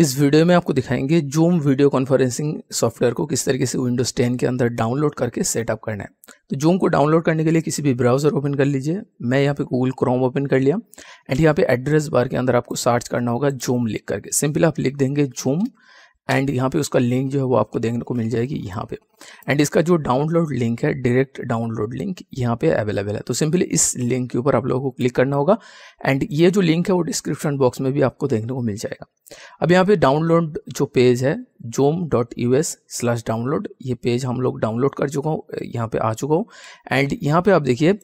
इस वीडियो में आपको दिखाएंगे जूम वीडियो कॉन्फ्रेंसिंग सॉफ्टवेयर को किस तरीके से विंडोज 10 के अंदर डाउनलोड करके सेटअप करना है तो जूम को डाउनलोड करने के लिए किसी भी ब्राउज़र ओपन कर लीजिए मैं यहाँ पे गूगल क्रोम ओपन कर लिया एंड यहाँ पे एड्रेस बार के अंदर आपको सर्च करना होगा जूम लिख करके सिंपल आप लिख देंगे जूम एंड यहाँ पे उसका लिंक जो है वो आपको देखने को मिल जाएगी यहाँ पे एंड इसका जो डाउनलोड लिंक है डायरेक्ट डाउनलोड लिंक यहाँ पे अवेलेबल है तो सिंपली इस लिंक के ऊपर आप लोगों को क्लिक करना होगा एंड ये जो लिंक है वो डिस्क्रिप्शन बॉक्स में भी आपको देखने को मिल जाएगा अब यहाँ पे डाउनलोड जो पेज है zoom dot U S slash download ये पेज हम लोग डाउनलोड कर चुका हूँ यहाँ पर आ चुका हूँ एंड यहाँ पर आप देखिए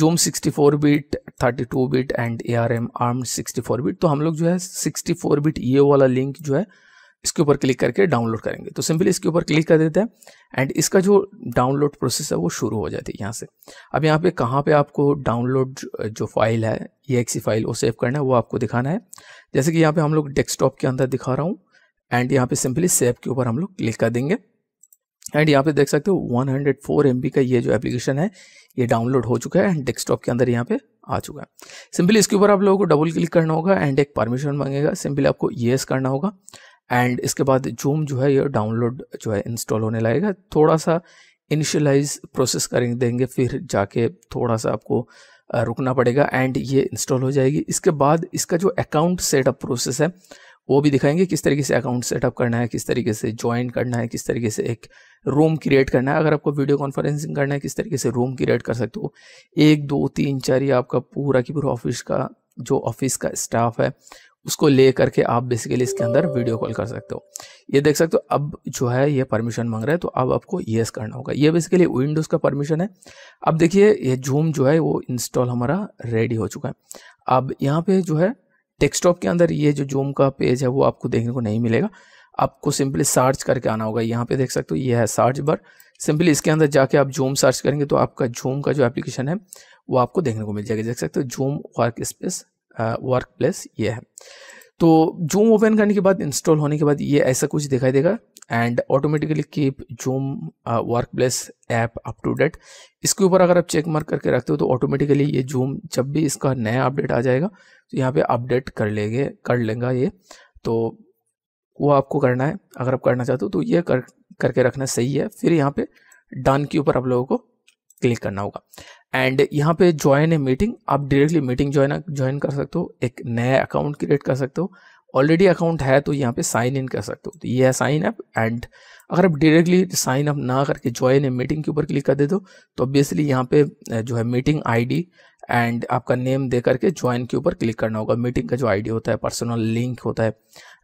zoom 64 bit 32 bit and A R M arm sixty bit तो हम लोग जो है 64 बिट ये वाला लिंक जो है इसके ऊपर क्लिक करके डाउनलोड करेंगे तो सिंपली इसके ऊपर क्लिक कर देते हैं एंड इसका जो डाउनलोड प्रोसेस है वो शुरू हो जाती है यहाँ से अब यहाँ पे कहाँ पे आपको डाउनलोड जो फाइल है ई फाइल वो सेव करना है वो आपको दिखाना है जैसे कि यहाँ पे हम लोग डेस्कटॉप के अंदर दिखा रहा हूँ एंड यहाँ पे सिंपली सेव के ऊपर हम लोग क्लिक कर देंगे एंड यहाँ पे देख सकते हो वन हंड्रेड का ये जो एप्लीकेशन है ये डाउनलोड हो चुका है एंड डेस्कटॉप के अंदर यहाँ पे आ चुका है सिंपली इसके ऊपर आप लोगों को डबल क्लिक करना होगा एंड एक परमिशन मांगेगा सिंपली आपको येस करना होगा एंड इसके बाद जूम जो है ये डाउनलोड जो है इंस्टॉल होने लगेगा थोड़ा सा इनिशियलाइज प्रोसेस करेंगे देंगे फिर जाके थोड़ा सा आपको रुकना पड़ेगा एंड ये इंस्टॉल हो जाएगी इसके बाद इसका जो अकाउंट सेटअप प्रोसेस है वो भी दिखाएंगे किस तरीके से अकाउंट सेटअप करना है किस तरीके से ज्वाइन करना है किस तरीके से एक रूम क्रिएट करना है अगर आपको वीडियो कॉन्फ्रेंसिंग करना है किस तरीके से रूम क्रिएट कर सकते हो एक दो तीन चार ये आपका पूरा की पूरा ऑफिस का जो ऑफिस का स्टाफ है उसको ले करके आप बेसिकली इसके अंदर वीडियो कॉल कर सकते हो ये देख सकते हो अब जो है ये परमिशन मांग रहा है तो अब आपको येस करना होगा ये बेसिकली विंडोज़ का परमिशन है अब देखिए ये जूम जो है वो इंस्टॉल हमारा रेडी हो चुका है अब यहाँ पे जो है डेस्कटॉप के अंदर ये जो जूम का पेज है वो आपको देखने को नहीं मिलेगा आपको सिंपली सर्च करके आना होगा यहाँ पे देख सकते हो ये है सर्च बार सिंपली इसके अंदर जाके आप जूम सर्च करेंगे तो आपका जूम का जो एप्लीकेशन है वो आपको देखने को मिल जाएगा देख सकते हो zoom work space work place ये है तो जूम ओपन करने के बाद इंस्टॉल होने के बाद ये ऐसा कुछ दिखाई देगा and automatically keep zoom work place app up to date इसके ऊपर अगर आप चेक मार्क करके रखते हो तो ऑटोमेटिकली ये जूम जब भी इसका नया अपडेट आ जाएगा तो यहाँ पे अपडेट कर लेंगे कर लेंगे ये तो वो आपको करना है अगर आप करना चाहते हो तो ये कर करके रखना सही है फिर यहाँ पे डन के ऊपर आप लोगों को क्लिक करना होगा एंड यहाँ पे ज्वाइन ए मीटिंग आप डायरेक्टली मीटिंग ज्वाइन ज्वाइन कर सकते हो एक नया अकाउंट क्रिएट कर सकते हो ऑलरेडी अकाउंट है तो यहाँ पे साइन इन कर सकते हो तो ये है साइन अप एंड अगर आप डायरेक्टली साइन अप ना करके ज्वाइन ए मीटिंग के ऊपर क्लिक कर दे दो तो ऑब्वियसली यहाँ पे जो है मीटिंग आईडी एंड आपका नेम दे करके ज्वाइन के ऊपर क्लिक करना होगा मीटिंग का जो आईडी होता है पर्सनल लिंक होता है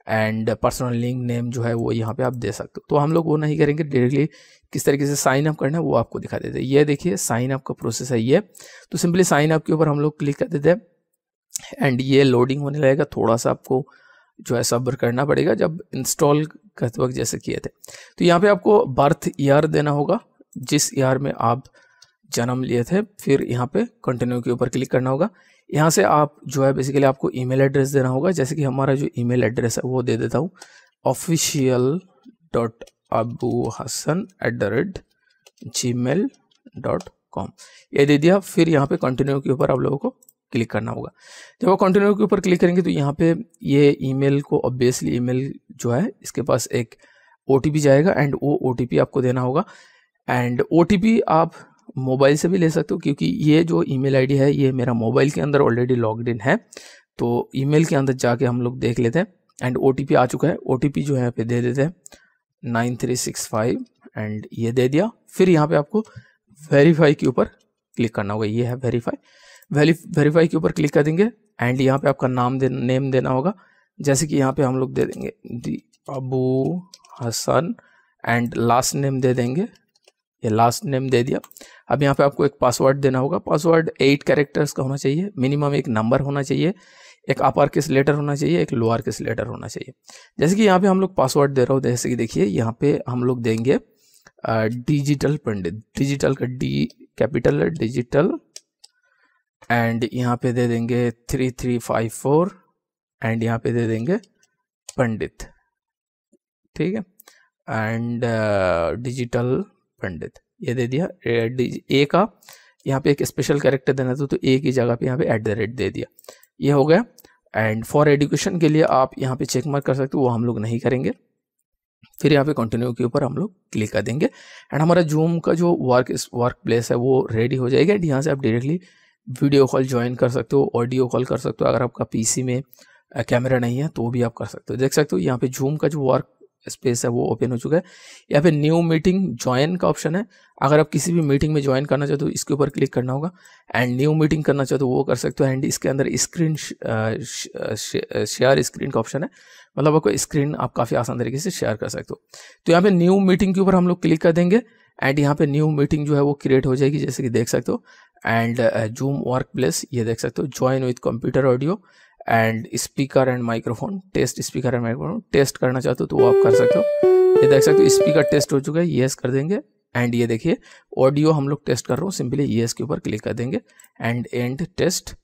एंड पर्सनल लिंक नेम जो है वो यहाँ पे आप दे सकते हो तो हम लोग वो नहीं करेंगे डायरेक्टली किस तरीके से साइन अप करना है वो आपको दिखा देते हैं ये देखिए साइन अप का प्रोसेस है ये तो सिंपली साइन अप के ऊपर हम लोग क्लिक कर देते हैं एंड ये लोडिंग होने लगेगा थोड़ा सा आपको जो है सब्र करना पड़ेगा जब इंस्टॉल करते वक्त जैसे किए थे तो यहाँ पे आपको बर्थ ईयर देना होगा जिस ईयर में आप जन्म लिए थे फिर यहाँ पे कंटिन्यू के ऊपर क्लिक करना होगा यहाँ से आप जो है बेसिकली आपको ईमेल एड्रेस देना होगा जैसे कि हमारा जो ईमेल एड्रेस है वो दे देता हूँ official dot Abu Hasan at the rate gmail dot com ये दे दिया फिर यहाँ पे कंटिन्यू के ऊपर आप लोगों को क्लिक करना होगा जब आप कंटिन्यू के ऊपर क्लिक करेंगे तो यहाँ पे ये ईमेल को ऑब्वियसली ईमेल जो है इसके पास एक ओ जाएगा एंड वो ओ आपको देना होगा एंड ओ आप मोबाइल से भी ले सकते हो क्योंकि ये जो ईमेल आईडी है ये मेरा मोबाइल के अंदर ऑलरेडी लॉग्ड इन है तो ईमेल के अंदर जाके हम लोग देख लेते हैं एंड ओ आ चुका है ओ जो है यहाँ पे दे देते हैं nine three six five and ये दे दिया फिर यहाँ पे आपको वेरीफाई के ऊपर क्लिक करना होगा ये है वेरीफाई वेरीफाई के ऊपर क्लिक कर देंगे एंड यहाँ पे आपका नाम दे नेम देना होगा जैसे कि यहाँ पे हम लोग दे देंगे दी Abu Hasan and last name दे देंगे ये लास्ट नेम दे दिया अब यहाँ पे आपको एक पासवर्ड देना होगा पासवर्ड एट कैरेक्टर्स का होना चाहिए मिनिमम एक नंबर होना चाहिए एक अपर किस लेटर होना चाहिए एक लोअर किस लेटर होना चाहिए जैसे कि यहाँ पे हम लोग पासवर्ड दे रहा हूँ जैसे कि देखिए यहाँ पे हम लोग देंगे डिजिटल पंडित डिजिटल का डी कैपिटल है डिजिटल एंड यहाँ पे दे देंगे three three five four and यहाँ पे दे देंगे पंडित ठीक है एंड डिजिटल पंडित ये दे दिया एट दी ए का यहाँ पे एक स्पेशल कैरेक्टर देना था तो ए की जगह पे यहाँ पे एट द रेट दे दिया ये हो गया एंड फॉर एडुकेशन के लिए आप यहाँ पे चेक मार्क कर सकते हो वो हम लोग नहीं करेंगे फिर यहाँ पे कंटिन्यू के ऊपर हम लोग क्लिक कर देंगे एंड हमारा जूम का जो वर्क वर्क प्लेस है वो रेडी हो जाएगा एंड यहाँ से आप डायरेक्टली वीडियो कॉल ज्वाइन कर सकते हो ऑडियो कॉल कर सकते हो अगर आपका पी में कैमरा नहीं है तो भी आप कर सकते हो देख सकते हो यहाँ पे जूम का जो वर्क स्पेस है वो ओपन हो चुका है यहाँ पे न्यू मीटिंग ज्वाइन का ऑप्शन है अगर आप किसी भी मीटिंग में ज्वाइन करना चाहते हो इसके ऊपर क्लिक करना होगा एंड न्यू मीटिंग करना चाहते हो वो कर सकते हो एंड इसके अंदर स्क्रीन शेयर स्क्रीन का ऑप्शन है मतलब आपको स्क्रीन आप काफ़ी आसान तरीके से शेयर कर सकते हो तो यहाँ पे न्यू मीटिंग के ऊपर हम लोग क्लिक कर देंगे एंड यहाँ पे न्यू मीटिंग जो है वो क्रिएट हो जाएगी जैसे कि देख सकते हो एंड जूम वर्क प्लेस ये देख सकते हो join with computer audio and speaker and microphone test speaker and microphone test करना चाहते हो तो वो आप कर सकते हो ये देख सकते हो स्पीकर टेस्ट हो चुका है येस कर देंगे एंड ये देखिए ऑडियो हम लोग टेस्ट कर रहे हो सिंपली येस के ऊपर क्लिक कर देंगे एंड एंड टेस्ट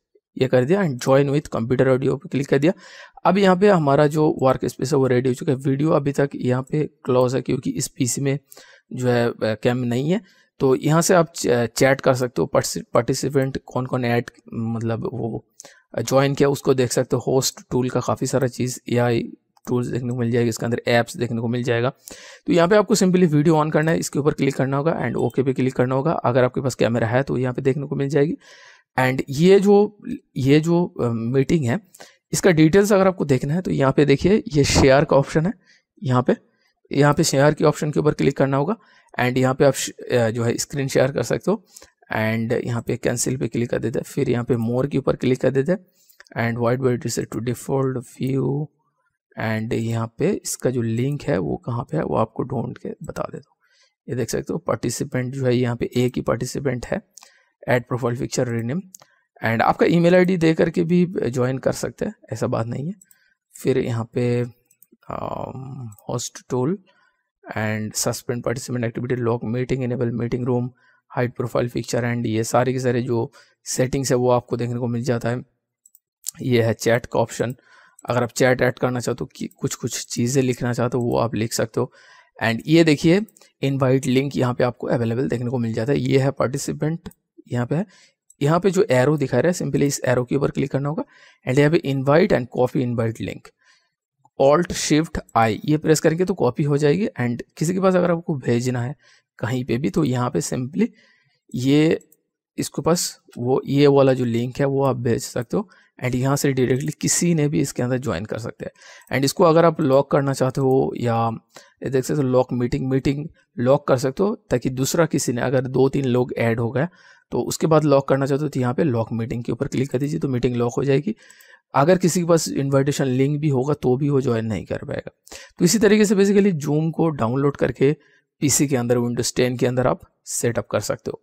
ये कर दिया and join with computer audio पर क्लिक कर दिया अब यहाँ पे हमारा जो वर्क स्पेस है वो रेडी हो चुका है वीडियो अभी तक यहाँ पे क्लोज है क्योंकि इस पीसी में जो है कैम नहीं है तो यहाँ से आप चैट कर सकते हो पार्टिसिपेंट कौन कौन ऐड मतलब वो ज्वाइन किया उसको देख सकते हो होस्ट टूल का काफ़ी सारा चीज़ या टूल्स देखने को मिल जाएगी इसके अंदर ऐप्स देखने को मिल जाएगा तो यहाँ पे आपको सिंपली वीडियो ऑन करना है इसके ऊपर क्लिक करना होगा एंड ओके पे क्लिक करना होगा अगर आपके पास कैमरा है तो यहाँ पे देखने को मिल जाएगी एंड ये जो ये जो मीटिंग uh, है इसका डिटेल्स अगर आपको देखना है तो यहाँ पे देखिए ये शेयर का ऑप्शन है यहाँ पे यहाँ पे शेयर के ऑप्शन के ऊपर क्लिक करना होगा एंड यहाँ पे आप जो है स्क्रीन शेयर कर सकते हो एंड यहाँ पे कैंसिल पे क्लिक कर देते हैं फिर यहाँ पे मोर के ऊपर क्लिक कर देते हैं एंड वाइट वाइट से टू डिफॉल्ट व्यू एंड यहाँ पे इसका जो लिंक है वो कहाँ पे है वो आपको ढूंढ के बता देता हूँ ये देख सकते हो पार्टिसिपेंट जो है यहाँ पे एक ही पार्टिसिपेंट है add profile picture rename and आपका ई मेल दे करके भी ज्वाइन कर सकते हैं ऐसा बात नहीं है फिर यहाँ पे host tool and suspend participant activity lock meeting enable meeting room hide profile picture and ये सारे के सारे जो सेटिंग्स है वो आपको देखने को मिल जाता है ये है चैट का ऑप्शन अगर आप चैट ऐड करना चाहते तो हो कुछ कुछ चीज़ें लिखना चाहते हो तो वो आप लिख सकते हो एंड ये देखिए इनवाइट लिंक यहाँ पे आपको अवेलेबल देखने को मिल जाता है ये है पार्टिसिपेंट यहाँ पे है यहाँ पे जो एरो दिखा रहा है सिंपली इस एरो के ऊपर क्लिक करना होगा एंड यहाँ पे invite and copy invite link alt shift I ये प्रेस करेंगे तो कॉपी हो जाएगी एंड किसी के पास अगर आपको भेजना है कहीं पे भी तो यहाँ पे सिंपली ये इसको पास वो ये वाला जो लिंक है वो आप भेज सकते हो एंड यहाँ से डायरेक्टली किसी ने भी इसके अंदर ज्वाइन कर सकते हैं एंड इसको अगर आप लॉक करना चाहते हो या देख सकते हो लॉक मीटिंग मीटिंग लॉक कर सकते हो ताकि दूसरा किसी ने अगर दो तीन लोग ऐड हो गए तो उसके बाद लॉक करना चाहते हो तो यहाँ पे लॉक मीटिंग के ऊपर क्लिक कर दीजिए तो मीटिंग लॉक हो जाएगी अगर किसी के पास इन्विटेशन लिंक भी होगा तो भी वो ज्वाइन नहीं कर पाएगा तो इसी तरीके से बेसिकली जूम को डाउनलोड करके पीसी के अंदर विंडोज़ टेन के अंदर आप सेटअप कर सकते हो